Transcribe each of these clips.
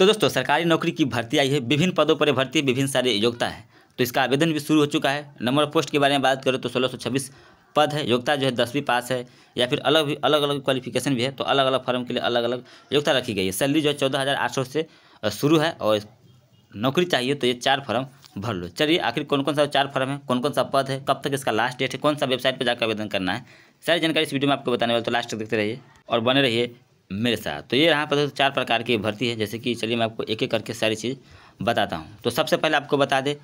तो दोस्तों सरकारी नौकरी की भर्ती आई है विभिन्न पदों पर भर्ती विभिन्न सारे योग्यता है तो इसका आवेदन भी शुरू हो चुका है नंबर ऑफ पोस्ट के बारे में बात करें तो सोलह पद है योग्यता जो है दसवीं पास है या फिर अलग भी अलग अलग क्वालिफिकेशन भी है तो अलग अलग फॉर्म के लिए अलग अलग योग्यता रखी गई है सैलरी जो है चौदह हज़ार आठ सौ से शुरू है और नौकरी चाहिए तो ये चार फॉर्म भर लो चलिए आखिर कौन कौन सा चार फॉर्म है कौन कौन सा पद है कब तक इसका लास्ट डेट है कौन सा वेबसाइट पर जाकर आवेदन करना है सारी जानकारी इस वीडियो में आपको बताने वाले तो लास्ट तक देखते रहिए और बने रहिए मेरे साथ तो ये यहाँ पर तो चार प्रकार की भर्ती है जैसे कि चलिए मैं आपको एक एक करके सारी चीज़ बताता हूँ तो सबसे पहले आपको बता दें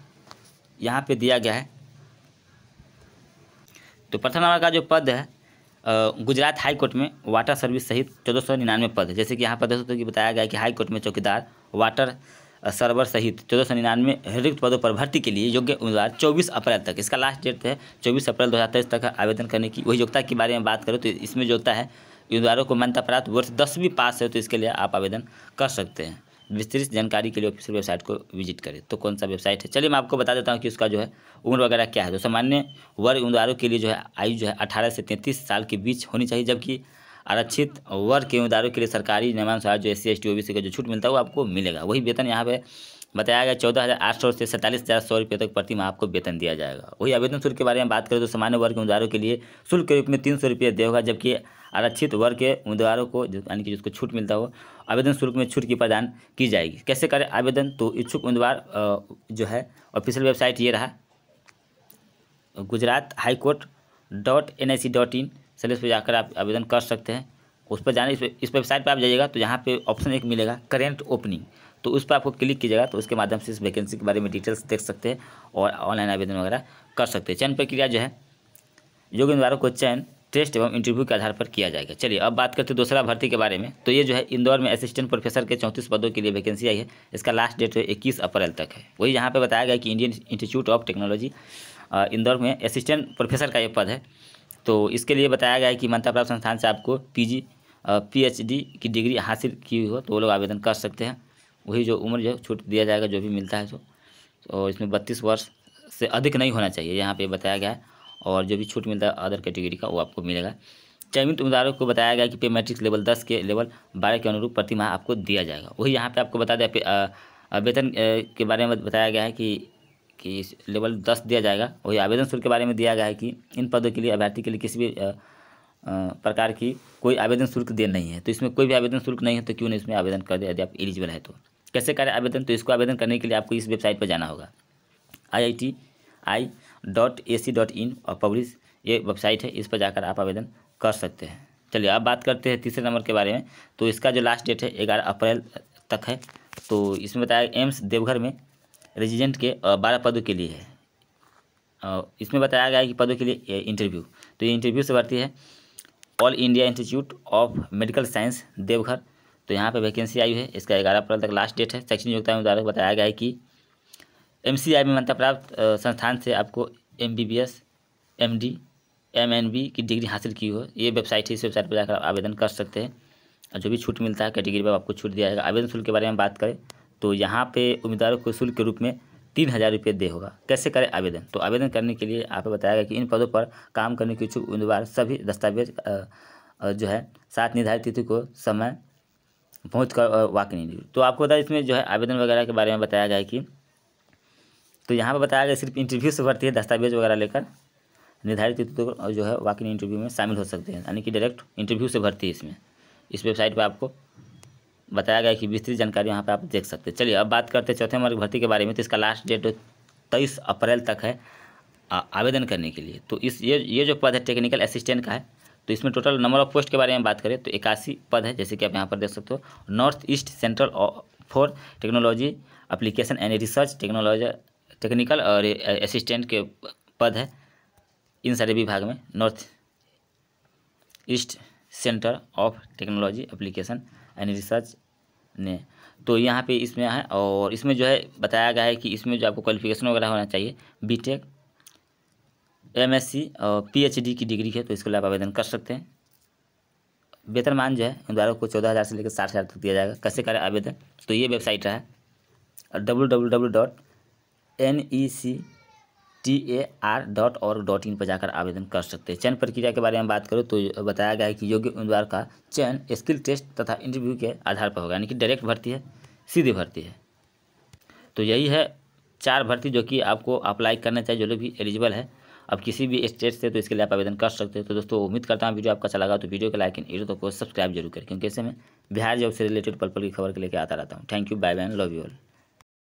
यहाँ पे दिया गया है तो प्रथम नंबर का जो पद है गुजरात हाई कोर्ट में वाटर सर्विस सहित चौदह सौ निन्यानवे पद जैसे कि यहाँ पर दोस्तों की बताया गया कि हाई कोर्ट में चौकीदार वाटर सर्वर सहित चौदह सौ निन्यानवे रिक्त पदों पर भर्ती के लिए योग्य उम्मीदवार चौबीस अप्रैल तक इसका लास्ट डेट है चौबीस अप्रैल दो हज़ार तेईस तक आवेदन करने की वही योग्यता के बारे में बात करें तो इसमें जो होता है उम्मीदवारों को मान्यता प्राप्त वर्ष दसवीं पास है तो इसके लिए आप आवेदन कर सकते हैं विस्तृत जानकारी के लिए ऑफिशियल वेबसाइट को विजिट करें तो कौन सा वेबसाइट है चलिए मैं आपको बता देता हूँ कि उसका जो है उम्र वगैरह क्या है तो सामान्य वर्ग उम्मीदवारों के लिए जो है आयु जो है अठारह से तैंतीस साल के बीच होनी चाहिए जबकि आरक्षित वर्ग के उम्मीदवारों के लिए सरकारी नियमानुसार जो S C S T O B C का जो छूट मिलता है वो आपको मिलेगा वही वेतन यहाँ पे बताया गया चौदह हज़ार आठ सौ से सैंतालीस हज़ार सौ रुपये तक प्रति माह आपको वेतन दिया जाएगा वही आवेदन शुल्क के बारे में बात करें तो सामान्य वर्ग के उम्मीदवारों के लिए शुल्क के रूप में तीन सौ रुपये देगा जबकि आरक्षित वर्ग के उम्मीदवारों को यानी कि जिसको छूट मिलता हो आवेदन शुल्क में छूट की प्रदान की जाएगी कैसे करें आवेदन तो इच्छुक उम्मीदवार जो है ऑफिशियल वेबसाइट ये रहा Gujarat high court dot N I C dot in इस पर जाकर आप आवेदन कर सकते हैं उस पर जाने इस वेबसाइट पर आप जाइएगा तो यहाँ पे ऑप्शन एक मिलेगा करेंट ओपनिंग तो उस पर आपको क्लिक कीजिएगा तो उसके माध्यम से इस वैकेंसी के बारे में डिटेल्स देख सकते हैं और ऑनलाइन आवेदन वगैरह कर सकते हैं चयन प्रक्रिया जो है योग्य उम्मीदवारों को चयन टेस्ट एवं इंटरव्यू के आधार पर किया जाएगा चलिए अब बात करते हैं दूसरा भर्ती के बारे में तो ये जो है इंदौर में असिस्टेंट प्रोफेसर के चौंतीस पदों के लिए वैकेंसी आई है इसका लास्ट डेट है इक्कीस अप्रैल तक है वही यहाँ पर बताया गया कि Indian Institute of Technology Indore में असिस्टेंट प्रोफेसर का ये पद है तो इसके लिए बताया गया है कि मान्यता प्राप्त संस्थान से आपको पीजी पीएचडी की डिग्री हासिल की हो तो वो लोग आवेदन कर सकते हैं वही जो उम्र जो है छूट दिया जाएगा जो भी मिलता है जो और इसमें बत्तीस वर्ष से अधिक नहीं होना चाहिए यहाँ पर बताया गया है और जो भी छूट मिलता है अदर कैटेगरी का वो आपको मिलेगा चयनित उम्मीदवारों को बताया गया कि पे मैट्रिक्स लेवल दस के लेवल बारह के अनुरूप प्रति माह आपको दिया जाएगा वही यहाँ पे आपको बता दें वेतन के बारे में बताया गया है कि कि लेवल दस दिया जाएगा वही आवेदन शुल्क के बारे में दिया गया है कि इन पदों के लिए अभ्यर्थी के लिए किसी भी प्रकार की कोई आवेदन शुल्क दे नहीं है तो इसमें कोई भी आवेदन शुल्क नहीं है तो क्यों नहीं इसमें आवेदन कर दे यदि आप एलिजिबल है तो कैसे करें आवेदन तो इसको आवेदन करने के लिए आपको इस वेबसाइट पर जाना होगा I I T I dot A C dot in और पब्लिश ये वेबसाइट है इस पर जाकर आप आवेदन कर सकते हैं चलिए अब बात करते हैं तीसरे नंबर के बारे में तो इसका जो लास्ट डेट है ग्यारह अप्रैल तक है तो इसमें बताया एम्स देवघर में रेजिडेंट के बारह पदों के लिए है इसमें बताया गया है कि पदों के लिए इंटरव्यू तो ये इंटरव्यू से भर्ती है All India Institute of Medical Science Deoghar तो यहाँ पर वैकेंसी आई है इसका ग्यारह अप्रैल तक लास्ट डेट है शैक्षणिक योग्यता उम्मीदवार को बताया गया है कि एम में मान्यता प्राप्त संस्थान से आपको M B B S M D M N B की डिग्री हासिल की हो ये वेबसाइट है इस वेबसाइट पर जाकर आप आवेदन कर सकते हैं और जो भी छूट मिलता है कैटेगरी पर आपको छूट दिया जाएगा आवेदन शुल्क के बारे में बात करें तो यहाँ पे उम्मीदवारों को शुल्क के रूप में तीन हज़ार रुपये दे होगा कैसे करें आवेदन तो आवेदन करने के लिए आपको बताया गया कि इन पदों पर काम करने के इच्छुक उम्मीदवार सभी दस्तावेज जो है सात निर्धारित तिथि को समय पहुँच कर वाक नहीं तो आपको बता इसमें जो है आवेदन वगैरह के बारे में बताया गया है कि तो यहाँ पर बताया गया सिर्फ इंटरव्यू से भर्ती है दस्तावेज वगैरह लेकर निर्धारित तिथियों तो जो है वाकिन इंटरव्यू में शामिल हो सकते हैं यानी कि डायरेक्ट इंटरव्यू से भर्ती है इसमें इस वेबसाइट पर आपको बताया गया कि विस्तृत जानकारी यहाँ पर आप देख सकते हैं चलिए अब बात करते हैं चौथे मार्ग भर्ती के बारे में तो इसका लास्ट डेट तेईस अप्रैल तक है आवेदन करने के लिए तो इस ये ये जो पद है टेक्निकल असिस्टेंट का है तो इसमें टोटल नंबर ऑफ पोस्ट के बारे में बात करें तो इक्यासी पद है जैसे कि आप यहाँ पर देख सकते हो North East Central for Technology Application and Research Technology technical और असिस्टेंट के पद है इन सारे विभाग में North East Centre of Technology Application and Research ने तो यहाँ पे इसमें है और इसमें जो है बताया गया है कि इसमें जो आपको क्वालिफिकेशन वगैरह होना चाहिए बीटेक एमएससी और पीएचडी की डिग्री है तो इसके लिए आप आवेदन कर सकते हैं मान जो है उम्मीदवारों को चौदह हज़ार से लेकर साठ हज़ार तक दिया जाएगा कैसे करें आवेदन तो ये वेबसाइट है और W W W dot N E C T A R dot और डॉट इन पर जाकर आवेदन कर सकते हैं चयन प्रक्रिया के बारे में बात करूँ तो बताया गया है कि योग्य उम्मीदवार का चयन स्किल टेस्ट तथा इंटरव्यू के आधार पर होगा यानी कि डायरेक्ट भर्ती है सीधी भर्ती है तो यही है चार भर्ती जो कि आपको अप्लाई करना चाहिए जो लोग भी एलिजिबल है अब किसी भी स्टेट से तो इसके लिए आप आवेदन कर सकते हो तो दोस्तों उम्मीद करता हूँ वीडियो आपका अच्छा लगा तो वीडियो को लाइक इन यूट्यूब को सब्सक्राइब जरूर करें क्योंकि ऐसे मैं बिहार जॉब से रिलेटेड पल पल की खबर के लेकर आता रहता हूँ thank you bye bye love you all